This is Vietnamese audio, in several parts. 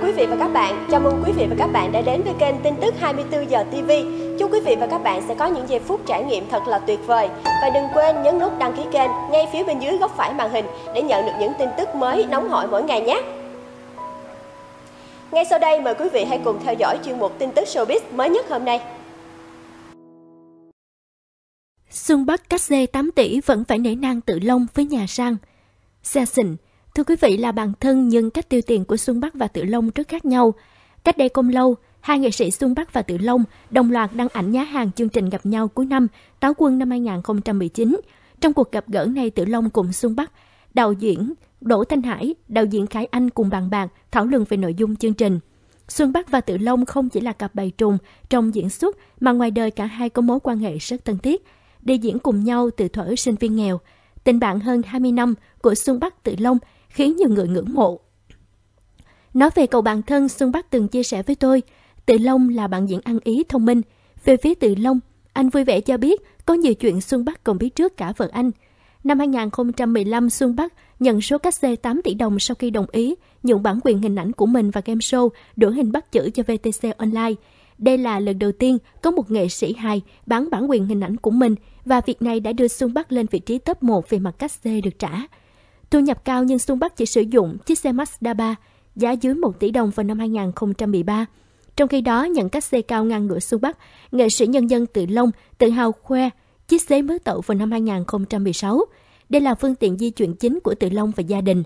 chào quý vị và các bạn. Chào mừng quý vị và các bạn đã đến với kênh tin tức 24 giờ TV. Chúc quý vị và các bạn sẽ có những giây phút trải nghiệm thật là tuyệt vời. Và đừng quên nhấn nút đăng ký kênh ngay phía bên dưới góc phải màn hình để nhận được những tin tức mới nóng hổi mỗi ngày nhé. Ngay sau đây mời quý vị hãy cùng theo dõi chuyên mục tin tức showbiz mới nhất hôm nay. Xuân Bắc cách dê 8 tỷ vẫn phải nể nang tự long với nhà sang. Xe xịn, Thưa quý vị là bạn thân nhưng cách tiêu tiền của Xuân Bắc và Tử Long rất khác nhau. Cách đây không lâu, hai nghệ sĩ Xuân Bắc và Tử Long đồng loạt đăng ảnh nhá hàng chương trình gặp nhau cuối năm Táo Quân năm 2019. Trong cuộc gặp gỡ này, Tử Long cùng Xuân Bắc, đạo diễn Đỗ Thanh Hải, đạo diễn Khải Anh cùng bàn bạc thảo luận về nội dung chương trình. Xuân Bắc và Tử Long không chỉ là cặp bài trùng trong diễn xuất mà ngoài đời cả hai có mối quan hệ rất thân thiết. Đi diễn cùng nhau từ thuở sinh viên nghèo. Tình bạn hơn 20 năm của Xuân Bắc Tử Long khiến nhiều người ngưỡng mộ. Nói về cậu bạn thân, Xuân Bắc từng chia sẻ với tôi, Tự Long là bạn diễn ăn ý thông minh. Về phía Tự Long, anh vui vẻ cho biết có nhiều chuyện Xuân Bắc còn biết trước cả vợ anh. Năm 2015, Xuân Bắc nhận số cách xê 8 tỷ đồng sau khi đồng ý nhượng bản quyền hình ảnh của mình và game show đổi hình bắt chữ cho VTC Online. Đây là lần đầu tiên có một nghệ sĩ hài bán bản quyền hình ảnh của mình và việc này đã đưa Xuân Bắc lên vị trí top 1 về mặt cách xê được trả. Thu nhập cao nhưng Xuân Bắc chỉ sử dụng chiếc xe Mazda 3 giá dưới 1 tỷ đồng vào năm 2013. Trong khi đó, nhận cách xe cao ngang ngửa Xuân Bắc, nghệ sĩ nhân dân Tự Long tự hào khoe chiếc xe mới tậu vào năm 2016. Đây là phương tiện di chuyển chính của Tự Long và gia đình.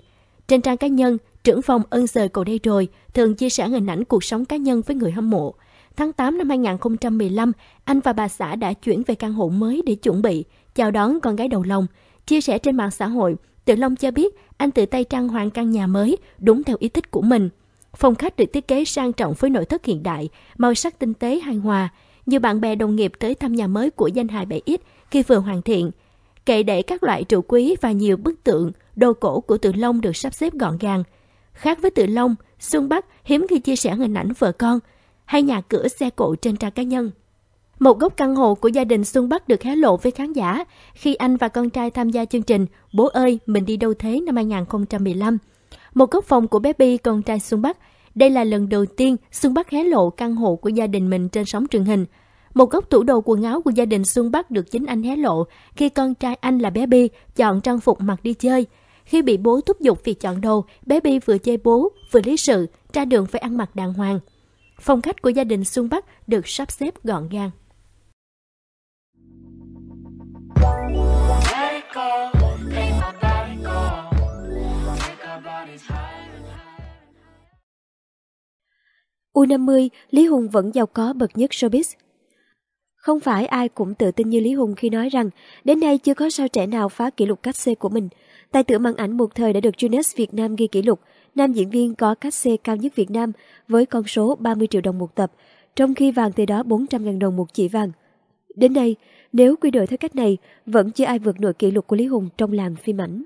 Trên trang cá nhân, trưởng phòng ân giờ cầu đây rồi, thường chia sẻ hình ảnh cuộc sống cá nhân với người hâm mộ. Tháng 8 năm 2015, anh và bà xã đã chuyển về căn hộ mới để chuẩn bị, chào đón con gái đầu lòng. Chia sẻ trên mạng xã hội, Tiểu Long cho biết anh tự tay trang hoàng căn nhà mới đúng theo ý thích của mình. Phòng khách được thiết kế sang trọng với nội thất hiện đại, màu sắc tinh tế hài hòa. Nhiều bạn bè đồng nghiệp tới thăm nhà mới của danh hài 7X khi vừa hoàn thiện. Kệ để các loại trụ quý và nhiều bức tượng, đồ cổ của Tự Long được sắp xếp gọn gàng. Khác với Tự Long, Xuân Bắc hiếm khi chia sẻ hình ảnh vợ con hay nhà cửa xe cộ trên trang cá nhân. Một góc căn hộ của gia đình Xuân Bắc được hé lộ với khán giả khi anh và con trai tham gia chương trình Bố ơi, mình đi đâu thế năm 2015. Một góc phòng của bé Bi, con trai Xuân Bắc. Đây là lần đầu tiên Xuân Bắc hé lộ căn hộ của gia đình mình trên sóng truyền hình. Một góc tủ đồ quần áo của gia đình Xuân Bắc được chính anh hé lộ khi con trai anh là bé Bi chọn trang phục mặc đi chơi. Khi bị bố thúc giục việc chọn đồ, bé Bi vừa chơi bố, vừa lý sự, ra đường phải ăn mặc đàng hoàng. Phòng khách của gia đình Xuân Bắc được sắp xếp gọn gàng. U50, Lý Hùng vẫn giàu có bậc nhất showbiz. Không phải ai cũng tự tin như Lý Hùng khi nói rằng đến nay chưa có sao trẻ nào phá kỷ lục cách C của mình. Tài tử màn ảnh một thời đã được Guinness Việt Nam ghi kỷ lục, nam diễn viên có cách C cao nhất Việt Nam với con số 30 triệu đồng một tập, trong khi vàng từ đó 400.000 đồng một chỉ vàng. Đến đây, nếu quy đổi theo cách này, vẫn chưa ai vượt nổi kỷ lục của Lý Hùng trong làng phim ảnh.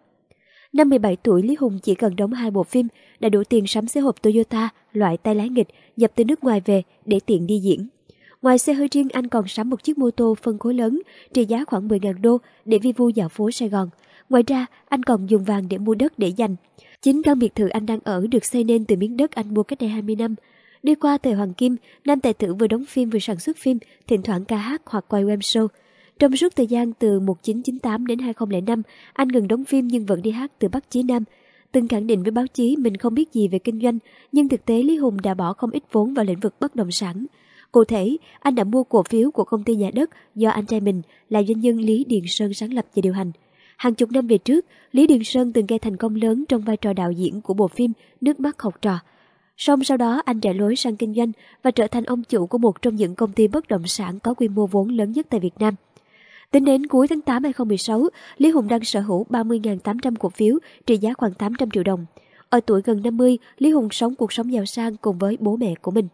Năm 17 tuổi, Lý Hùng chỉ cần đóng hai bộ phim đã đủ tiền sắm xe hộp Toyota loại tay lái nghịch nhập từ nước ngoài về để tiện đi diễn. Ngoài xe hơi riêng, anh còn sắm một chiếc mô tô phân khối lớn trị giá khoảng 10.000 đô để vi vu dạo phố Sài Gòn. Ngoài ra, anh còn dùng vàng để mua đất để dành. Chính căn biệt thự anh đang ở được xây nên từ miếng đất anh mua cách đây 20 năm – Đi qua thời Hoàng Kim, nam tài tử vừa đóng phim vừa sản xuất phim, thỉnh thoảng ca hát hoặc quay web show. Trong suốt thời gian từ 1998 đến 2005, anh ngừng đóng phim nhưng vẫn đi hát từ Bắc chí Nam. Từng khẳng định với báo chí mình không biết gì về kinh doanh, nhưng thực tế Lý Hùng đã bỏ không ít vốn vào lĩnh vực bất động sản. Cụ thể, anh đã mua cổ phiếu của công ty nhà đất do anh trai mình là doanh nhân Lý Điền Sơn sáng lập và điều hành. Hàng chục năm về trước, Lý Điền Sơn từng gây thành công lớn trong vai trò đạo diễn của bộ phim Nước mắt học trò. Song sau đó anh rẽ lối sang kinh doanh và trở thành ông chủ của một trong những công ty bất động sản có quy mô vốn lớn nhất tại Việt Nam. Tính đến cuối tháng 8 2016, Lý Hùng đang sở hữu 30.800 cổ phiếu trị giá khoảng 800 triệu đồng. Ở tuổi gần 50, Lý Hùng sống cuộc sống giàu sang cùng với bố mẹ của mình.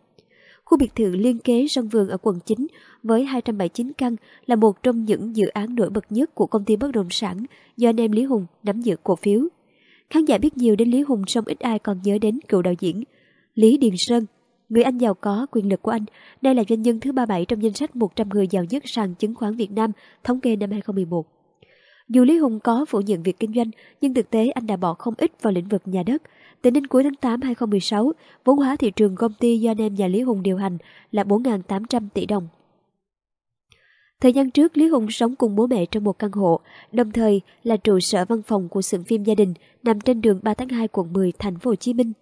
Khu biệt thự liên kế sân vườn ở quận 9 với 279 căn là một trong những dự án nổi bật nhất của công ty bất động sản do anh em Lý Hùng nắm giữ cổ phiếu. Khán giả biết nhiều đến Lý Hùng song ít ai còn nhớ đến cựu đạo diễn Lý Điền Sơn, người anh giàu có, quyền lực của anh. Đây là doanh nhân thứ 37 trong danh sách 100 người giàu nhất sàn chứng khoán Việt Nam, thống kê năm 2011. Dù Lý Hùng có phủ nhận việc kinh doanh, nhưng thực tế anh đã bỏ không ít vào lĩnh vực nhà đất. Tính đến cuối tháng 8 2016, vốn hóa thị trường công ty do anh em nhà Lý Hùng điều hành là 4.800 tỷ đồng. Thời gian trước, Lý Hùng sống cùng bố mẹ trong một căn hộ, đồng thời là trụ sở văn phòng của xưởng phim gia đình nằm trên đường 3 tháng 2 quận 10, thành phố Hồ Chí Minh.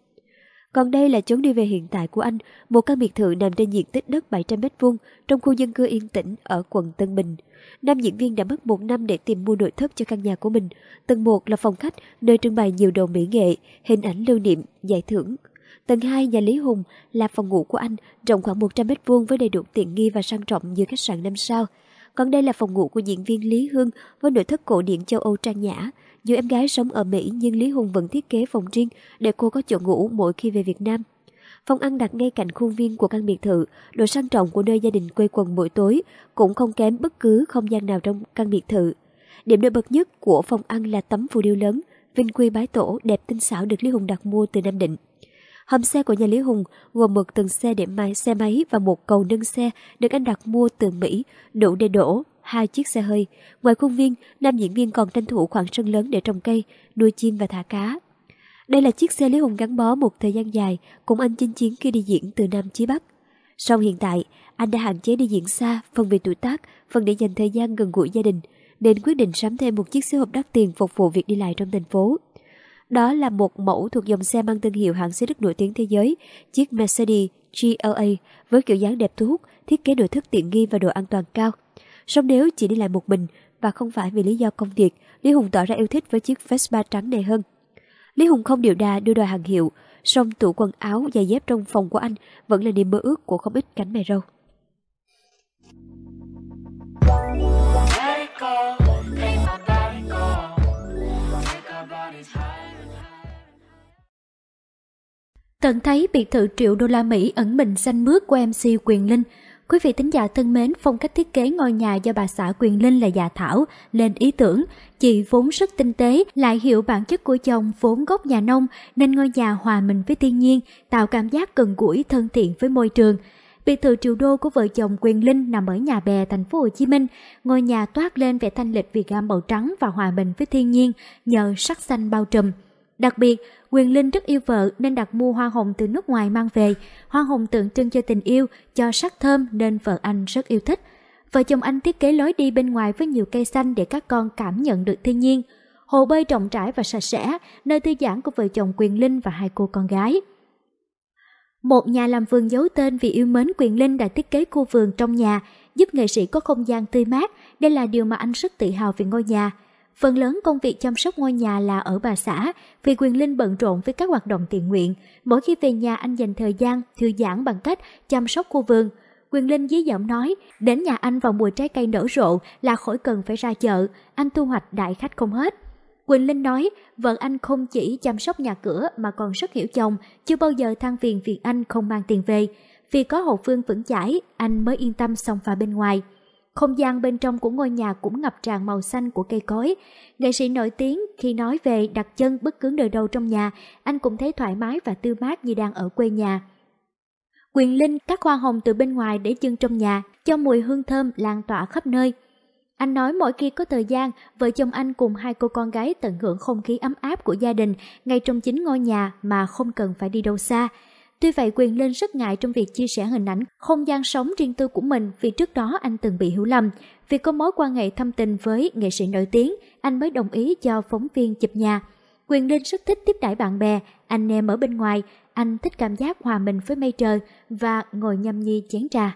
Còn đây là chốn đi về hiện tại của anh, một căn biệt thự nằm trên diện tích đất 700m2 trong khu dân cư yên tĩnh ở quận Tân Bình. Nam diễn viên đã mất một năm để tìm mua nội thất cho căn nhà của mình. Tầng 1 là phòng khách, nơi trưng bày nhiều đồ mỹ nghệ, hình ảnh lưu niệm, giải thưởng. Tầng 2 nhà Lý Hùng là phòng ngủ của anh, rộng khoảng 100m2 với đầy đủ tiện nghi và sang trọng như khách sạn năm sao. Còn đây là phòng ngủ của diễn viên Lý Hương với nội thất cổ điển châu Âu trang nhã, dù em gái sống ở Mỹ nhưng Lý Hùng vẫn thiết kế phòng riêng để cô có chỗ ngủ mỗi khi về Việt Nam. Phòng ăn đặt ngay cạnh khuôn viên của căn biệt thự, đồ sang trọng của nơi gia đình quây quần mỗi tối cũng không kém bất cứ không gian nào trong căn biệt thự. Điểm nổi bật nhất của phòng ăn là tấm phù điêu lớn, vinh quy bái tổ đẹp tinh xảo được Lý Hùng đặt mua từ Nam Định. Hầm xe của nhà Lý Hùng gồm một tầng xe để máy xe máy và một cầu nâng xe được anh đặt mua từ Mỹ, đủ để đổ hai chiếc xe hơi. Ngoài khuôn viên, nam diễn viên còn tranh thủ khoảng sân lớn để trồng cây, nuôi chim và thả cá. Đây là chiếc xe Lý Hùng gắn bó một thời gian dài cùng anh chinh chiến khi đi diễn từ Nam chí Bắc. Song hiện tại, anh đã hạn chế đi diễn xa, phần vì tuổi tác, phần để dành thời gian gần gũi gia đình, nên quyết định sắm thêm một chiếc xe hộp đắt tiền phục vụ việc đi lại trong thành phố. Đó là một mẫu thuộc dòng xe mang thương hiệu hãng xe Đức nổi tiếng thế giới, chiếc Mercedes GLA với kiểu dáng đẹp thu hút, thiết kế nội thất tiện nghi và độ an toàn cao. Song nếu chỉ đi lại một mình và không phải vì lý do công việc, Lý Hùng tỏ ra yêu thích với chiếc Vespa trắng này hơn. Lý Hùng không điều đà đưa đòi hàng hiệu, song tủ quần áo, giày dép trong phòng của anh vẫn là niềm mơ ước của không ít cánh mày râu. Tận thấy biệt thự triệu đô la Mỹ ẩn mình xanh mướt của MC Quyền Linh, Quý vị tính giả thân mến, phong cách thiết kế ngôi nhà do bà xã Quyền Linh là Dạ Thảo lên ý tưởng. Chị vốn rất tinh tế, lại hiểu bản chất của chồng vốn gốc nhà nông, nên ngôi nhà hòa mình với thiên nhiên, tạo cảm giác gần gũi thân thiện với môi trường. Biệt thự triệu đô của vợ chồng Quyền Linh nằm ở nhà bè thành phố Hồ Chí Minh. Ngôi nhà toát lên vẻ thanh lịch Việt gam màu trắng và hòa bình với thiên nhiên nhờ sắc xanh bao trùm. Đặc biệt, Quyền Linh rất yêu vợ nên đặt mua hoa hồng từ nước ngoài mang về. Hoa hồng tượng trưng cho tình yêu, cho sắc thơm nên vợ anh rất yêu thích. Vợ chồng anh thiết kế lối đi bên ngoài với nhiều cây xanh để các con cảm nhận được thiên nhiên. Hồ bơi rộng rãi và sạch sẽ, nơi thư giãn của vợ chồng Quyền Linh và hai cô con gái. Một nhà làm vườn giấu tên vì yêu mến Quyền Linh đã thiết kế khu vườn trong nhà, giúp nghệ sĩ có không gian tươi mát. Đây là điều mà anh rất tự hào về ngôi nhà. Phần lớn công việc chăm sóc ngôi nhà là ở bà xã, vì Quyền Linh bận rộn với các hoạt động thiện nguyện. Mỗi khi về nhà anh dành thời gian thư giãn bằng cách chăm sóc khu vườn. Quyền Linh dí giọng nói, đến nhà anh vào mùa trái cây nở rộ là khỏi cần phải ra chợ, anh thu hoạch đại khách không hết. Quỳnh Linh nói, vợ anh không chỉ chăm sóc nhà cửa mà còn rất hiểu chồng, chưa bao giờ than phiền việc anh không mang tiền về. Vì có hậu phương vững chãi, anh mới yên tâm xông pha bên ngoài. Không gian bên trong của ngôi nhà cũng ngập tràn màu xanh của cây cối. Nghệ sĩ nổi tiếng khi nói về đặt chân bất cứ nơi đâu trong nhà, anh cũng thấy thoải mái và tươi mát như đang ở quê nhà. Quyền Linh cắt hoa hồng từ bên ngoài để chân trong nhà, cho mùi hương thơm lan tỏa khắp nơi. Anh nói mỗi khi có thời gian, vợ chồng anh cùng hai cô con gái tận hưởng không khí ấm áp của gia đình ngay trong chính ngôi nhà mà không cần phải đi đâu xa. Tuy vậy Quyền Linh rất ngại trong việc chia sẻ hình ảnh không gian sống riêng tư của mình vì trước đó anh từng bị hiểu lầm. Vì có mối quan hệ thâm tình với nghệ sĩ nổi tiếng, anh mới đồng ý cho phóng viên chụp nhà. Quyền Linh rất thích tiếp đãi bạn bè, anh em ở bên ngoài, anh thích cảm giác hòa mình với mây trời và ngồi nhâm nhi chén trà.